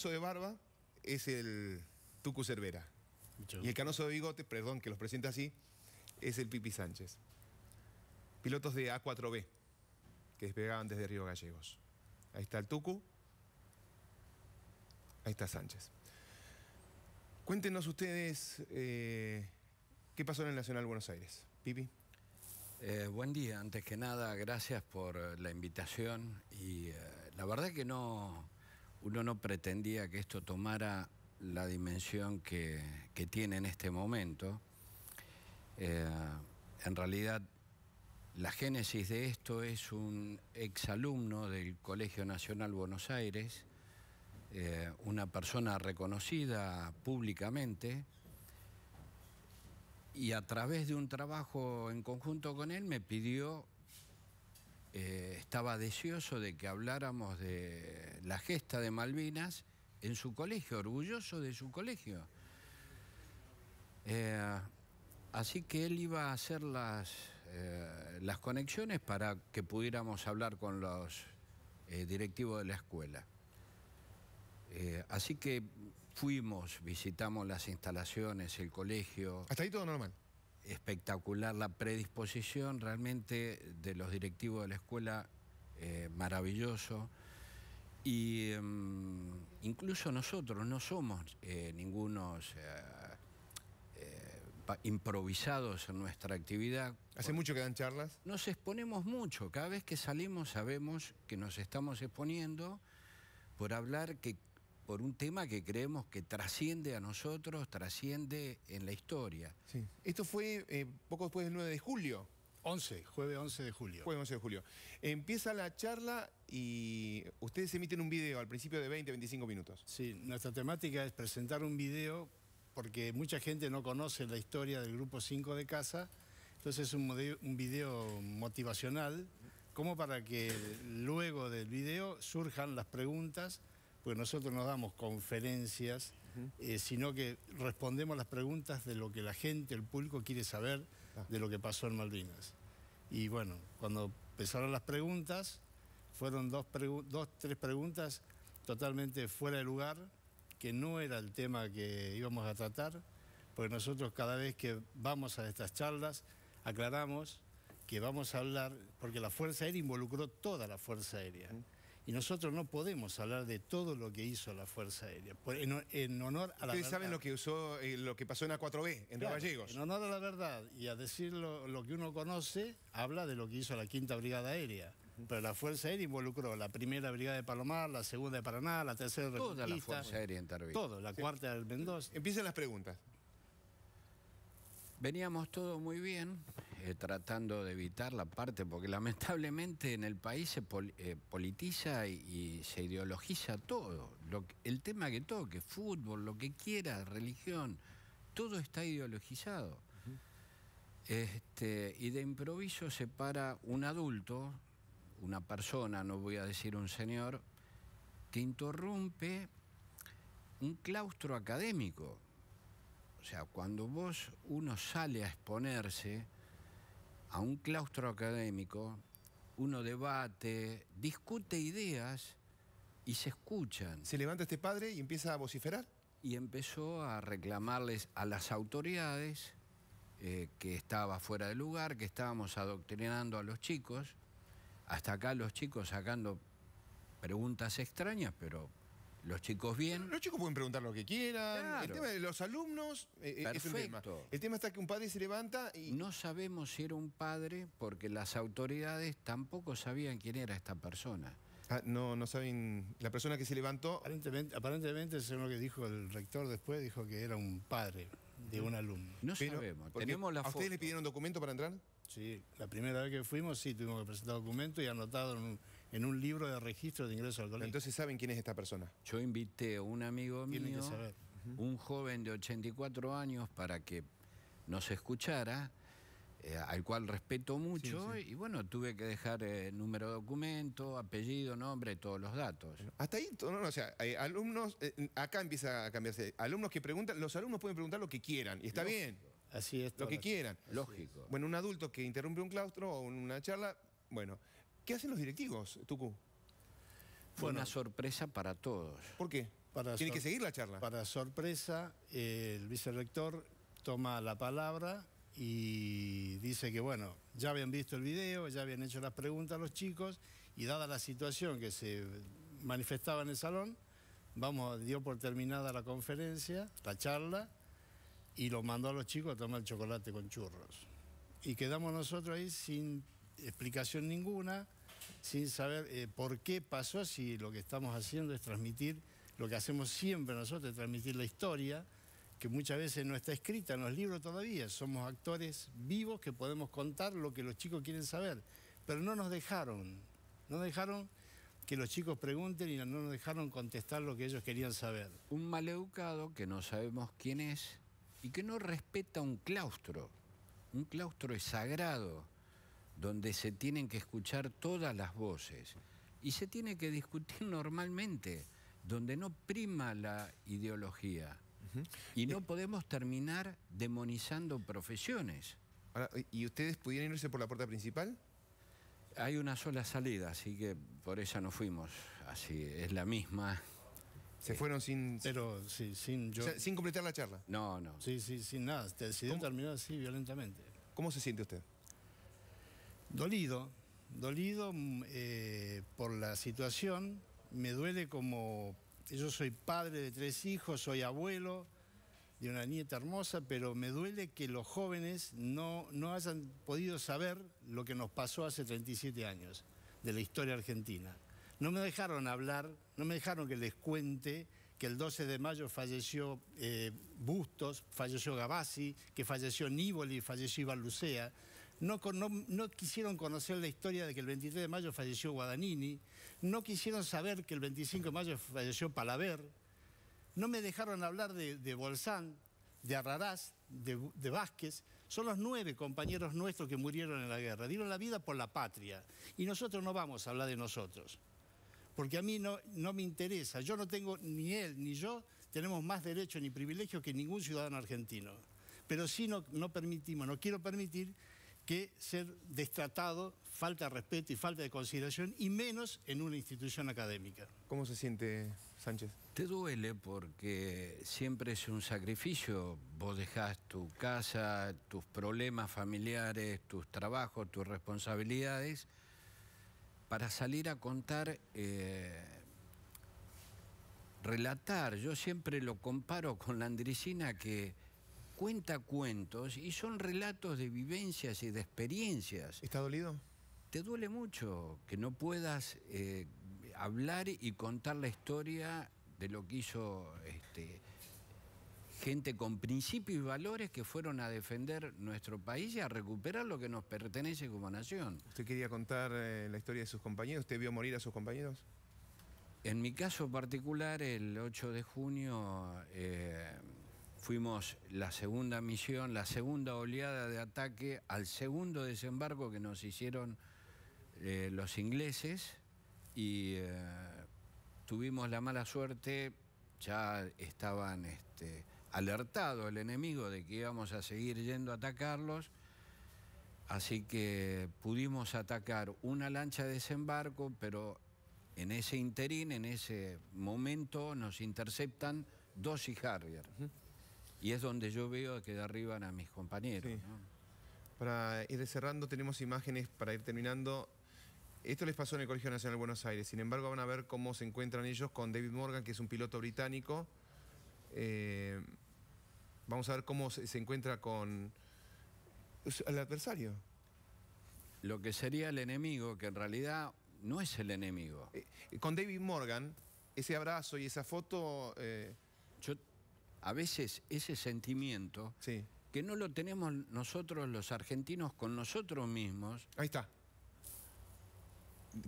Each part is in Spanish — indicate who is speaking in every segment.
Speaker 1: canoso de barba es el Tucu Cervera. Y el canoso de bigote, perdón que los presenta así, es el Pipi Sánchez. Pilotos de A4B que despegaban desde Río Gallegos. Ahí está el Tucu. Ahí está Sánchez. Cuéntenos ustedes eh, qué pasó en el Nacional Buenos Aires. Pipi. Eh, buen día, antes que nada, gracias
Speaker 2: por la invitación y eh, la verdad que no, uno no pretendía que esto tomara la dimensión que, tiene en este momento. Eh, en realidad, la génesis de esto es un exalumno del Colegio Nacional Buenos Aires, eh, una persona reconocida públicamente, y a través de un trabajo en conjunto con él me pidió, eh, estaba deseoso de que habláramos de la gesta de Malvinas en su colegio, orgulloso de su colegio. Eh, así que él iba a hacer eh, las, conexiones para que pudiéramos hablar con los eh, directivos de la escuela. así que fuimos, visitamos las instalaciones, el colegio. Hasta ahí todo normal. Espectacular la predisposición realmente de los directivos de la escuela, maravilloso. Y em, incluso nosotros no somos eh, ningunos eh, eh, improvisados en nuestra actividad. ¿Hace mucho que dan charlas? Nos exponemos mucho. Cada vez que salimos sabemos que nos estamos exponiendo por hablar que por un tema que creemos que trasciende a nosotros, trasciende en la historia.
Speaker 1: Esto fue poco después del 9 de julio. 11, jueves 11 de julio. Jueves 11 de julio.
Speaker 3: Empieza la charla y ustedes emiten un video al principio de 20, 25 minutos. Sí, nuestra temática es presentar un video porque mucha gente no conoce la historia del Grupo 5 de Casa, entonces es un, video motivacional como para que luego del video surjan las preguntas, porque nosotros no damos conferencias, eh, sino que respondemos las preguntas de lo que la gente, el público quiere saber ah. de lo que pasó en Malvinas. Y bueno, cuando empezaron las preguntas, fueron dos, tres preguntas totalmente fuera de lugar, que no era el tema que íbamos a tratar, porque nosotros cada vez que vamos a estas charlas aclaramos que vamos a hablar, porque la Fuerza Aérea involucró toda la Fuerza Aérea. Y nosotros no podemos hablar de todo lo que hizo la Fuerza Aérea, en, honor a la Ustedes saben lo
Speaker 1: que usó, eh, lo que pasó en A4B, en claro, Gallegos. En
Speaker 3: honor a la verdad y a decir lo que uno conoce, habla de lo que hizo la Quinta Brigada Aérea. Pero la Fuerza Aérea involucró la primera brigada de Palomar, la segunda de Paraná, la tercera de Toda la Fuerza Aérea
Speaker 2: intervino. Todo, la cuarta
Speaker 3: del Mendoza. Empiecen las preguntas.
Speaker 2: Veníamos todo muy bien, eh, tratando de evitar la parte, porque lamentablemente en el país se eh, politiza y, se ideologiza todo. el tema que toque, fútbol, lo que quiera, religión, todo está ideologizado. este, y de improviso se para un adulto una persona, no voy a decir un señor, que interrumpe un claustro académico. O sea, cuando vos uno sale a exponerse a un claustro académico, uno debate, discute ideas y se escuchan. Se levanta este padre y empieza a vociferar. Y empezó a reclamarles a las autoridades eh, que estaba fuera de lugar, que estábamos adoctrinando a los chicos. Hasta acá los chicos sacando preguntas extrañas, pero los chicos bien. Los chicos pueden preguntar lo que quieran. El tema de
Speaker 1: los alumnos
Speaker 2: eh, eh, es un El tema está que un padre se levanta y... No sabemos si era un padre porque las autoridades tampoco
Speaker 3: sabían quién era esta persona. Ah, no, no saben la persona que se levantó. Aparentemente, aparentemente, según lo que dijo el rector después, dijo que era un padre de un alumno. No sabemos, tenemos la ¿A ustedes les pidieron documento para entrar? Sí, la primera vez que fuimos sí tuvimos que presentar documento y anotado en un, libro de registro de ingreso al colegio. Entonces saben quién es esta persona. Yo invité a
Speaker 2: un amigo mío, un joven de 84 años, para que nos escuchara eh, al cual respeto mucho, y bueno, tuve que dejar eh, número
Speaker 1: de documento, apellido, nombre, todos los datos. Hasta ahí, no, no, o sea, hay alumnos, eh, acá empieza a cambiarse, alumnos que preguntan, los alumnos pueden preguntar lo que quieran, y está bien. Así es. Lo que quieran. Lógico. Bueno, un adulto que interrumpe un claustro o una charla, bueno, ¿qué
Speaker 3: hacen los directivos, Tucu?
Speaker 2: Fue una
Speaker 1: sorpresa
Speaker 3: para todos. ¿Por qué? Tiene que seguir la charla. Para sorpresa, el vicerrector toma la palabra y dice que bueno, ya habían visto el video, ya habían hecho las preguntas a los chicos y dada la situación que se manifestaba en el salón, vamos, dio por terminada la conferencia, la charla y lo mandó a los chicos a tomar chocolate con churros. Y quedamos nosotros ahí sin explicación ninguna, sin saber eh, por qué pasó, si lo que estamos haciendo es transmitir lo que hacemos siempre nosotros, es transmitir la historia que muchas veces no está escrita en los libros todavía. Somos actores vivos que podemos contar lo que los chicos quieren saber, pero no nos dejaron, no dejaron que los chicos pregunten y no nos dejaron contestar lo que ellos querían
Speaker 2: saber. Un maleducado que no sabemos quién es y que no respeta un claustro. Un claustro es sagrado, donde se tienen que escuchar todas las voces y se tiene que discutir normalmente, donde no prima la ideología. Y eh, no podemos terminar demonizando profesiones. ¿Y ustedes pudieron irse por la puerta principal? Hay una sola salida, así que por ella no fuimos. Así es la misma.
Speaker 1: Se eh, fueron sin...
Speaker 3: Pero sí, sin yo... sin
Speaker 1: completar la charla.
Speaker 3: No, no. Sí, sí, sin nada. Decidió este, terminar así violentamente. ¿Cómo se siente usted? Dolido. Dolido mm, eh, por la situación. Me duele como yo soy padre de tres hijos, soy abuelo de una nieta hermosa, pero me duele que los jóvenes no, hayan podido saber lo que nos pasó hace 37 años de la historia argentina. No me dejaron hablar, no me dejaron que les cuente que el 12 de mayo falleció eh, Bustos, falleció Gabassi, que falleció Nívoli, falleció Lucea no, quisieron conocer la historia de que el 23 de mayo falleció Guadagnini, no quisieron saber que el 25 de mayo falleció Palaver, no me dejaron hablar de, Bolsán, de Arrarás, de, Vázquez, son los nueve compañeros nuestros que murieron en la guerra, dieron la vida por la patria y nosotros no vamos a hablar de nosotros. Porque a mí no, me interesa, yo no tengo, ni él ni yo tenemos más derechos ni privilegios que ningún ciudadano argentino pero sí no, no, permitimos, no quiero permitir que ser destratado, falta de respeto y falta de consideración, y menos en una institución académica.
Speaker 1: ¿Cómo se siente Sánchez? Te duele
Speaker 2: porque siempre es un sacrificio. Vos dejás tu casa, tus problemas familiares, tus trabajos, tus responsabilidades, para salir a contar, eh, relatar. Yo siempre lo comparo con la andricina que cuenta cuentos y son relatos de vivencias y de experiencias. ¿Está dolido? Te duele mucho que no puedas eh, hablar y contar la historia de lo que hizo este, gente con principios y valores que fueron a defender nuestro país y a recuperar lo que nos pertenece como nación. ¿Usted quería contar eh, la historia de sus compañeros? ¿Usted vio morir a sus compañeros? En mi caso particular, el 8 de junio eh, fuimos la segunda misión, la segunda oleada de ataque al segundo desembarco que nos hicieron eh, los ingleses y eh, tuvimos la mala suerte, ya estaban este, alertado el enemigo de que íbamos a seguir yendo a atacarlos, así que pudimos atacar una lancha de desembarco, pero en ese interín, en ese momento, nos interceptan dos y Harrier. Y es donde yo veo que derriban a mis compañeros.
Speaker 1: Para ir cerrando, tenemos imágenes para ir terminando. Esto les pasó en el Colegio Nacional de Buenos Aires. Sin embargo, van a ver cómo se encuentran ellos con David Morgan, que es un piloto británico. Eh, vamos a ver cómo se, encuentra con el adversario. Lo que sería el enemigo, que en realidad
Speaker 2: no es el enemigo. Eh, eh, con David Morgan, ese abrazo y esa foto a veces ese sentimiento que no lo tenemos nosotros los argentinos con nosotros mismos. Ahí está.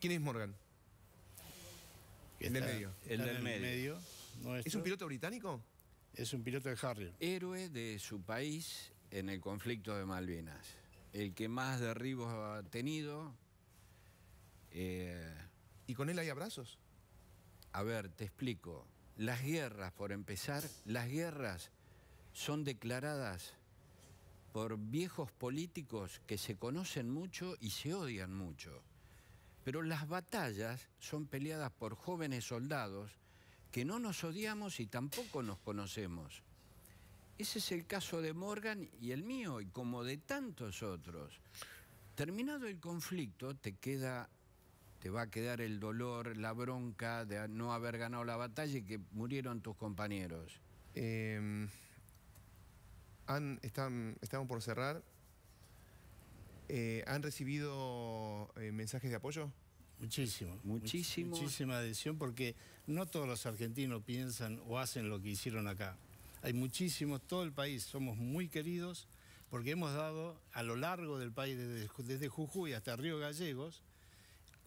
Speaker 2: ¿Quién es Morgan?
Speaker 3: El del medio. El ¿Es un piloto británico? Es un piloto de Harrier.
Speaker 2: Héroe de su país en el conflicto de Malvinas. El que más derribos ha tenido. Eh, ¿Y con él hay abrazos? A ver, te explico. Las guerras, por empezar, las guerras son declaradas por viejos políticos que se conocen mucho y se odian mucho. Pero las batallas son peleadas por jóvenes soldados que no nos odiamos y tampoco nos conocemos. Ese es el caso de Morgan y el mío, y como de tantos otros. Terminado el conflicto, te queda te va a quedar el dolor, la bronca de no haber ganado la batalla y que murieron tus
Speaker 1: compañeros? Em, han, están, estamos por
Speaker 3: cerrar. Eh, ¿Han recibido eh, mensajes de apoyo? Muchísimo. Muchísimo. muchísima adhesión porque no todos los argentinos piensan o hacen lo que hicieron acá. Hay muchísimos, todo el país, somos muy queridos porque hemos dado a lo largo del país, desde Jujuy hasta Río Gallegos,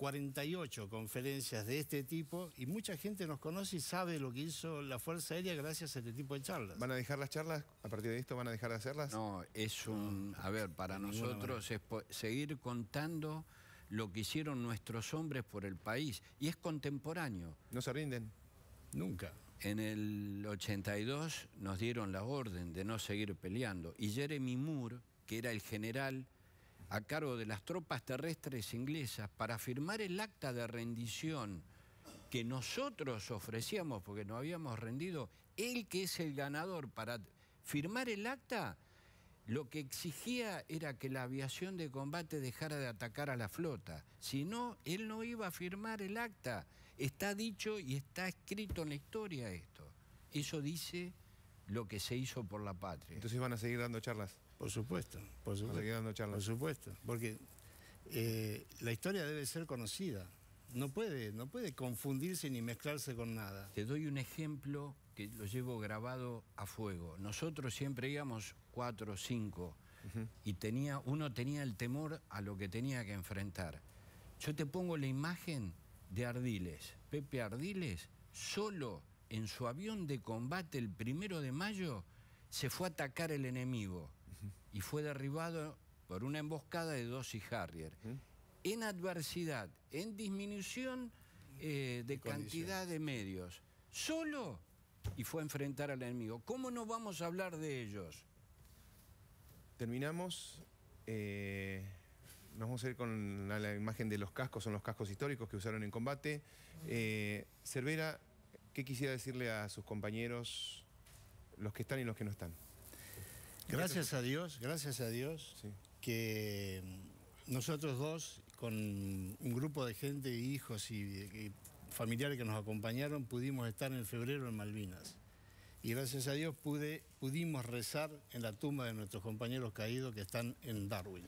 Speaker 3: 48 conferencias de este tipo y mucha gente nos conoce y sabe lo que hizo la Fuerza Aérea gracias a este tipo de charlas. ¿Van a dejar las charlas? ¿A partir de esto van a dejar de hacerlas? No, es
Speaker 2: un... A ver, para nosotros es seguir contando lo que hicieron nuestros hombres por el país y es contemporáneo. ¿No se rinden? Nunca. En el 82 nos dieron la orden de no seguir peleando y Jeremy Moore, que era el general a cargo de las tropas terrestres inglesas para firmar el acta de rendición que nosotros ofrecíamos, porque no habíamos rendido, él que es el ganador, para firmar el acta, lo que exigía era que la aviación de combate dejara de atacar a la flota. Si no, él no iba a firmar el acta. Está dicho y está escrito en la historia esto.
Speaker 3: Eso dice lo que se hizo por la patria. Entonces van a seguir dando charlas. Por supuesto, por supuesto. por supuesto, porque eh, la historia debe ser conocida. No puede, no puede confundirse ni mezclarse con nada. Te doy un ejemplo
Speaker 2: que lo llevo grabado a fuego. Nosotros siempre íbamos cuatro o cinco y tenía, uno tenía el temor a lo que tenía que enfrentar. Yo te pongo la imagen de Ardiles, Pepe Ardiles, solo en su avión de combate el primero de mayo, se fue a atacar el enemigo y fue derribado por una emboscada de dos y Harrier. En adversidad, en disminución eh, de cantidad de medios. Solo y fue a enfrentar al enemigo. ¿Cómo no vamos a hablar de ellos?
Speaker 1: Terminamos. Eh, nos vamos a ir con la, imagen de los cascos, son los cascos históricos que usaron en combate. Eh, Cervera, ¿qué quisiera decirle a sus
Speaker 3: compañeros, los que están y los que no están? Gracias a Dios, gracias a Dios que nosotros dos, con un grupo de gente, hijos y, familiares que nos acompañaron, pudimos estar en febrero en Malvinas. Y gracias a Dios pudimos rezar en la tumba de nuestros compañeros caídos que están en Darwin.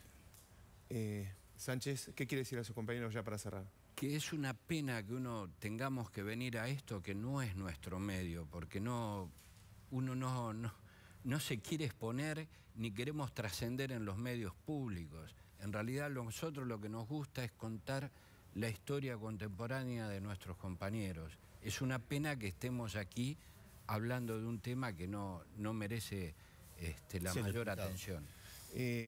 Speaker 3: Eh, Sánchez, ¿qué quiere decir a sus compañeros ya para cerrar?
Speaker 2: Que es una pena que uno tengamos que venir a esto que no es nuestro medio, porque no, uno no no se quiere exponer ni queremos trascender en los medios públicos. En realidad nosotros lo que nos gusta es contar la historia contemporánea de nuestros compañeros. Es una pena que estemos aquí hablando de un tema que no, no merece este, la mayor atención. Eh,